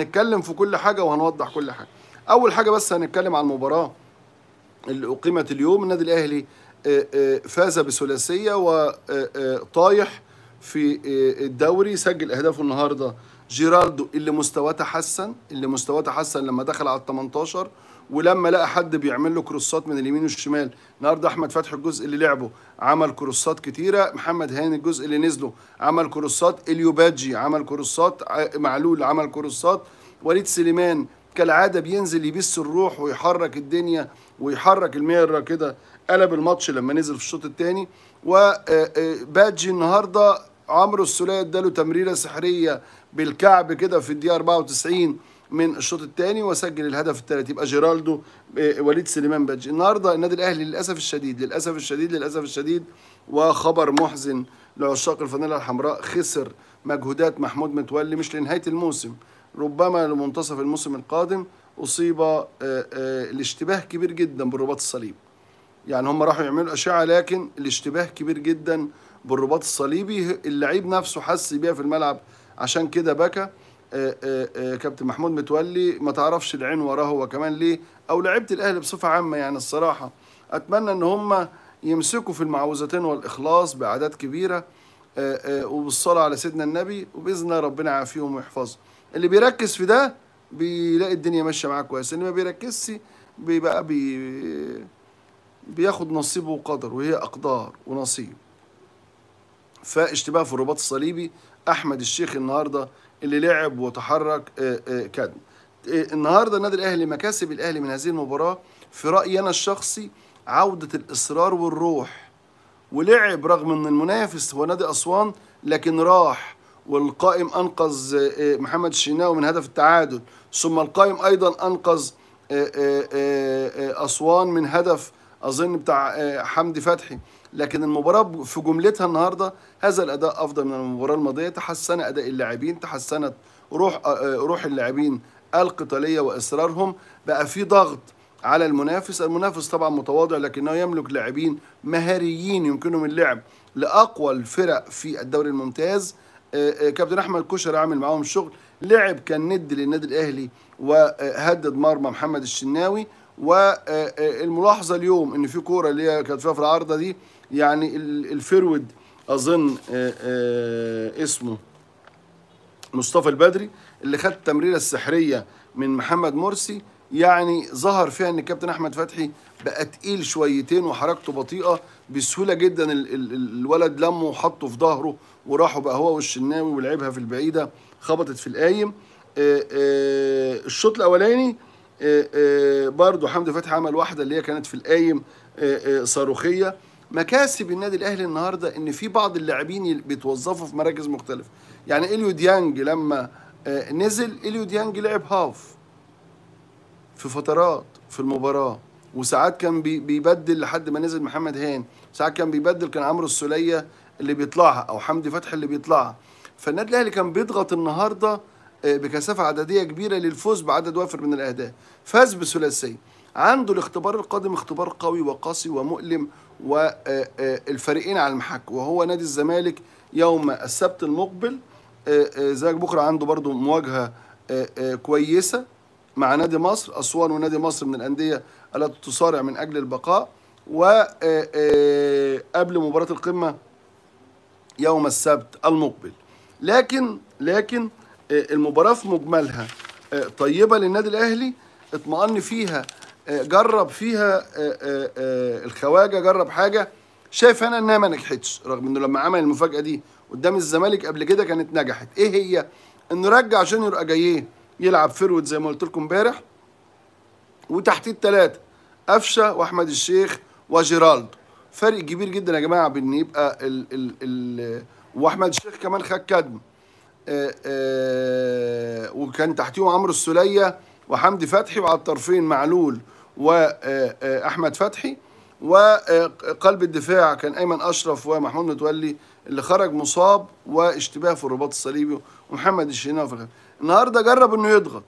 نتكلم في كل حاجة وهنوضح كل حاجة أول حاجة بس هنتكلم عن المباراة اللي أقيمت اليوم النادي الأهلي آه، آه، فاز بثلاثية وطايح آه، في الدوري سجل أهدافه النهاردة جيراردو اللي مستواه تحسن اللي مستواه تحسن لما دخل على ال 18 ولما لقى حد بيعمل له كروسات من اليمين والشمال النهارده احمد فتحي الجزء اللي لعبه عمل كروسات كتيره محمد هاني الجزء اللي نزله عمل كروسات اليوباجي عمل كروسات معلول عمل كروسات وليد سليمان كالعاده بينزل يبث الروح ويحرك الدنيا ويحرك الميره كده قلب الماتش لما نزل في الشوط الثاني وباجي آه، آه، النهارده عمرو السوليه اداله تمريره سحريه بالكعب كده في الدقيقه 94 من الشوط الثاني وسجل الهدف الثالث يبقى جيرالدو آه، وليد سليمان بادج النهارده النادي الاهلي للاسف الشديد للاسف الشديد للاسف الشديد وخبر محزن لعشاق الفانيلا الحمراء خسر مجهودات محمود متولي مش لنهايه الموسم ربما لمنتصف الموسم القادم اصيب آه، آه، الاشتباه كبير جدا بالرباط الصليبي يعني هم راحوا يعملوا اشعه لكن الاشتباه كبير جدا بالرباط الصليبي اللعيب نفسه حس بيها في الملعب عشان كده بكى آه، آه، آه، كابتن محمود متولي ما تعرفش العين وراه هو كمان ليه او لعيبه الاهلي بصفه عامه يعني الصراحه اتمنى ان هم يمسكوا في المعوذتين والاخلاص باعداد كبيره وبالصلاه على سيدنا النبي وباذن الله ربنا يعافيهم ويحفظهم اللي بيركز في ده بيلاقي الدنيا ماشيه معاه كويس اللي ما بيركزش بيبقى بي بياخد نصيبه وقدر وهي اقدار ونصيب فاشتباه في الرباط الصليبي احمد الشيخ النهارده اللي لعب وتحرك آه، آه، كان آه، النهارده النادي الاهلي مكاسب الاهلي من هذه المباراه في رايي انا الشخصي عوده الاصرار والروح ولعب رغم ان المنافس هو نادي اسوان لكن راح والقائم انقذ محمد الشناوي من هدف التعادل ثم القائم ايضا انقذ اسوان من هدف اظن بتاع حمدي فتحي لكن المباراه في جملتها النهارده هذا الاداء افضل من المباراه الماضيه تحسن اداء اللاعبين تحسنت روح آه، آه، روح اللاعبين القتاليه واصرارهم بقى في ضغط على المنافس المنافس طبعا متواضع لكنه يملك لاعبين مهاريين يمكنهم اللعب لاقوى الفرق في الدوري الممتاز آه، كابتن احمد كشري عامل معاهم شغل لعب كان ند للنادي الاهلي وهدد مرمى محمد الشناوي والملاحظه اليوم ان في كوره اللي هي كانت فيها في العارضه دي يعني الفرود اظن آه، آه، اسمه مصطفى البدري اللي خد التمريره السحريه من محمد مرسي يعني ظهر فيها ان كابتن احمد فتحي بقى تقيل شويتين وحركته بطيئه بسهوله جدا الولد لمه وحطه في ظهره وراحوا بقى هو والشناوي ولعبها في البعيده خبطت في القايم آه، الشوط الاولاني برضه حمدي فتحي عمل واحده اللي هي كانت في القايم صاروخيه مكاسب النادي الاهلي النهارده ان في بعض اللاعبين بيتوظفوا في مراكز مختلفه يعني اليو ديانج لما آه، نزل اليو ديانج لعب هاف في فترات في المباراه وساعات كان بيبدل لحد ما نزل محمد هان ساعات كان بيبدل كان عمرو السوليه اللي بيطلعها او حمدي فتحي اللي بيطلعها فالنادي الاهلي كان بيضغط النهارده آه، بكثافه عدديه كبيره للفوز بعدد وافر من الاهداف فاز بثلاثيه عنده الاختبار القادم اختبار قوي وقاسي ومؤلم والفريقين آه، آه، على المحك وهو نادي الزمالك يوم السبت المقبل آه، زيك بكره عنده برضو مواجهه كويسه مع نادي مصر اسوان ونادي مصر من الانديه التي تصارع من اجل البقاء وقبل مباراه القمه يوم السبت المقبل لكن لكن المباراه في مجملها طيبه للنادي الاهلي اطمأن فيها جرب فيها آه، آه، آه، الخواجه جرب حاجه شايف انا انها ما نجحتش رغم انه لما عمل المفاجاه دي قدام الزمالك قبل كده كانت نجحت ايه هي انه رجع جونيور اجاييه يلعب فيرود زي ما قلت لكم امبارح وتحتيه الثلاثه قفشه واحمد الشيخ وجيرالدو فرق كبير جدا يا جماعه بان يبقى ال ال ال واحمد الشيخ كمان خد كدم وكان تحتيهم عمرو السوليه وحمدي فتحي وعلى الطرفين معلول واحمد فتحي وقلب الدفاع كان ايمن اشرف ومحمود متولي اللي خرج مصاب واشتباه في الرباط الصليبي ومحمد الشناوي في الخلف. النهارده جرب انه يضغط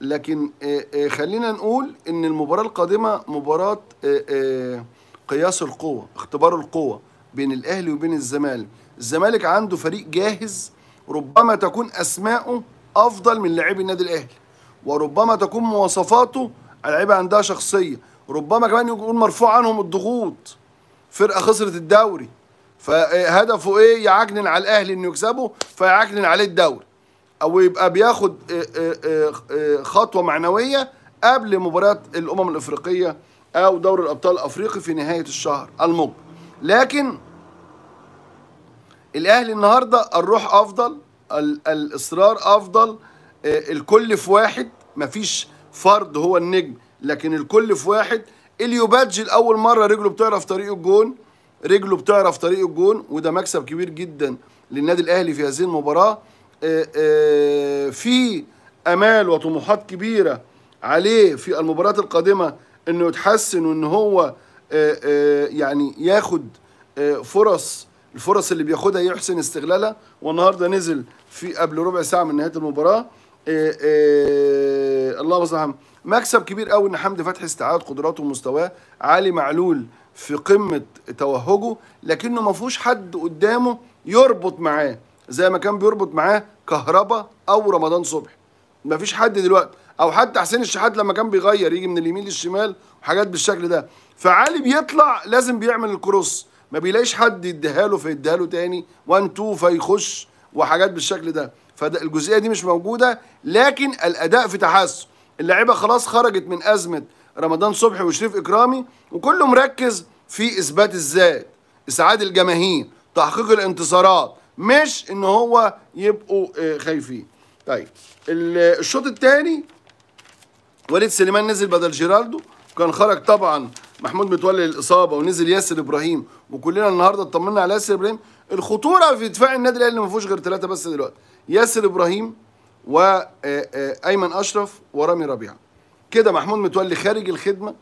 لكن آه، آه، خلينا نقول ان المباراه القادمه مباراه آه، قياس القوه اختبار القوه بين الاهلي وبين الزمالك الزمالك عنده فريق جاهز ربما تكون اسماءه افضل من لاعبي النادي الاهلي وربما تكون مواصفاته اللعيبه عندها شخصيه ربما كمان يكون مرفوع عنهم الضغوط فرقه خسرت الدوري فهدفه ايه يعجنن على الاهلي انه يكسبه فيعجنن عليه الدوري او يبقى بياخد آه، آه، آه، خطوه معنويه قبل مباراه الامم الافريقيه او دوري الابطال الافريقي في نهايه الشهر المقبل لكن الاهلي النهارده الروح افضل الاصرار افضل الكل في واحد مفيش فرد هو النجم لكن الكل في واحد اليوباتجي لاول مره رجله بتعرف طريق الجون رجله بتعرف طريق الجون وده مكسب كبير جدا للنادي الاهلي في هذه المباراه آه، آه، في امال وطموحات كبيره عليه في المباريات القادمه انه يتحسن وان هو آه، يعني ياخد فرص الفرص اللي بياخدها يحسن استغلالها والنهارده نزل في قبل ربع ساعه من نهايه المباراه اللهم صل على مكسب كبير قوي ان حمدي فتحي استعاد قدراته ومستواه علي معلول في قمه توهجه لكنه ما فيهوش حد قدامه يربط معاه زي ما كان بيربط معاه كهربا او رمضان صبحي ما فيش حد دلوقتي او حتى حسين الشحات لما كان بيغير يجي من اليمين للشمال وحاجات بالشكل ده فعلي بيطلع لازم بيعمل الكروس ما بيلاقيش حد يديها له فيديها له تاني 1 2 فيخش وحاجات بالشكل ده فالجزئيه دي مش موجوده لكن الاداء في تحسن اللعيبه خلاص خرجت من ازمه رمضان صبحي وشريف اكرامي وكله مركز في اثبات الذات اسعاد الجماهير تحقيق الانتصارات مش ان هو يبقوا آه، خايفين طيب الشوط الثاني وليد سليمان نزل بدل جيرالدو كان خرج طبعا محمود متولي الاصابه ونزل ياسر ابراهيم وكلنا النهارده اطمنا على ياسر ابراهيم الخطوره في دفاع النادي الاهلي اللي ما فيهوش غير ثلاثه بس دلوقتي ياسر ابراهيم وايمن آه، آه، اشرف ورامي ربيعه كده محمود متولي خارج الخدمه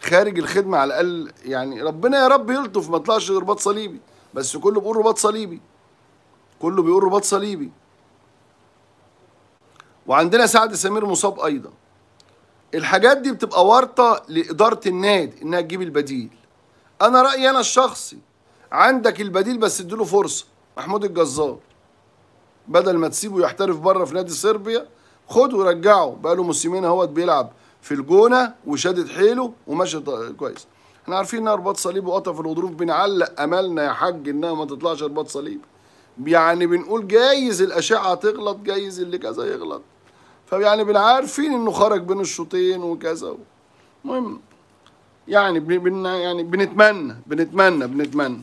خارج الخدمه على الاقل يعني ربنا يا رب يلطف ما طلعش رباط صليبي بس كله بيقول رباط صليبي كله بيقول رباط صليبي وعندنا سعد سمير مصاب ايضا الحاجات دي بتبقى ورطه لاداره النادي انها تجيب البديل انا رايي انا الشخصي عندك البديل بس اديله فرصه محمود الجزار بدل ما تسيبه يحترف بره في نادي صربيا خده ورجعه بقاله موسمين اهوت بيلعب في الجونه وشادد حيله وماشي كويس احنا عارفين ان رباط صليب وقطع في الغضروف بنعلق املنا يا حاج انها ما تطلعش رباط صليب يعني بنقول جايز الاشعه تغلط جايز اللي كذا يغلط فيعني بالعارفين انه خرج بين الشوطين وكذا المهم يعني بن يعني بنتمنى بنتمنى بنتمنى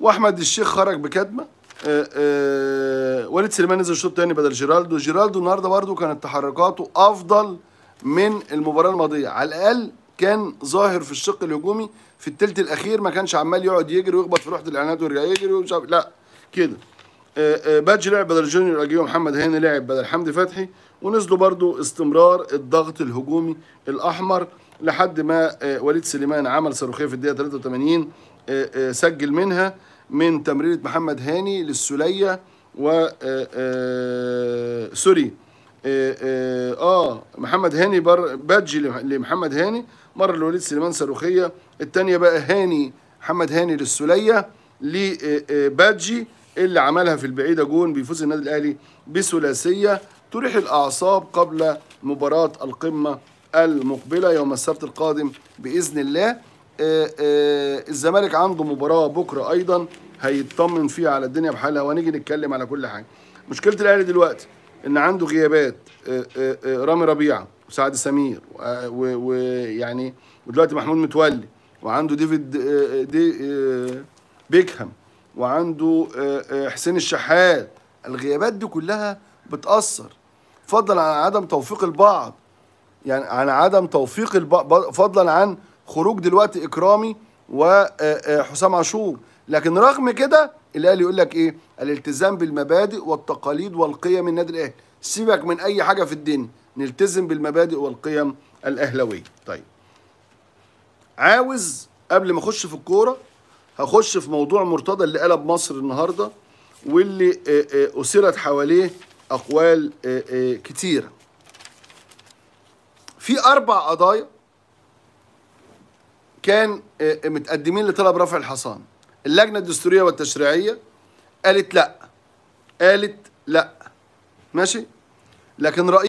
واحمد الشيخ خرج بكتمه آه، آه، وليد سليمان نزل الشوط الثاني بدل جيرالدو جيرالدو النهارده برده كانت تحركاته افضل من المباراه الماضيه على الاقل كان ظاهر في الشق الهجومي في الثلث الاخير ما كانش عمال يقعد يجري ويخبط في روحه الاعلانات ويرجع يجري ومش لا كده بادج لعب بدل جونيور اجيو محمد هاني لعب بدل حمدي فتحي ونزلوا برضو استمرار الضغط الهجومي الاحمر لحد ما آه، وليد سليمان عمل صاروخيه في الدقيقه 83 آه، آه، سجل منها من تمريره محمد هاني للسوليه و سوري اه محمد هاني بر بادجي لمحمد هاني مر لوليد سليمان صاروخيه الثانيه بقى هاني محمد هاني للسوليه لبادجي اللي عملها في البعيده جون بيفوز النادي الاهلي بثلاثيه تريح الاعصاب قبل مباراه القمه المقبله يوم السبت القادم باذن الله آه، آه، الزمالك عنده مباراه بكره ايضا هيطمن فيها على الدنيا بحالها وهنيجي نتكلم على كل حاجه مشكله الاهلي دلوقتي ان عنده غيابات آه، رامي ربيعه وسعد سمير ويعني ودلوقتي محمود متولي وعنده ديفيد دي بيكهام وعنده آه، آه، حسين الشحات الغيابات دي كلها بتأثر فضلا عن عدم توفيق البعض يعني عن عدم توفيق البعض فضلا عن خروج دلوقتي إكرامي وحسام آه، عاشور لكن رغم كده الاهلي يقول لك ايه الالتزام بالمبادئ والتقاليد والقيم النادي الاهلي سيبك من اي حاجه في الدين نلتزم بالمبادئ والقيم الاهلاويه طيب عاوز قبل ما اخش في الكوره هخش في موضوع مرتضى اللي قلب مصر النهارده واللي اثرت آه، آه، حواليه أقوال آه، كتيرة في أربع قضايا كان متقدمين لطلب رفع الحصان اللجنة الدستورية والتشريعية قالت لا قالت لا ماشي لكن رئيس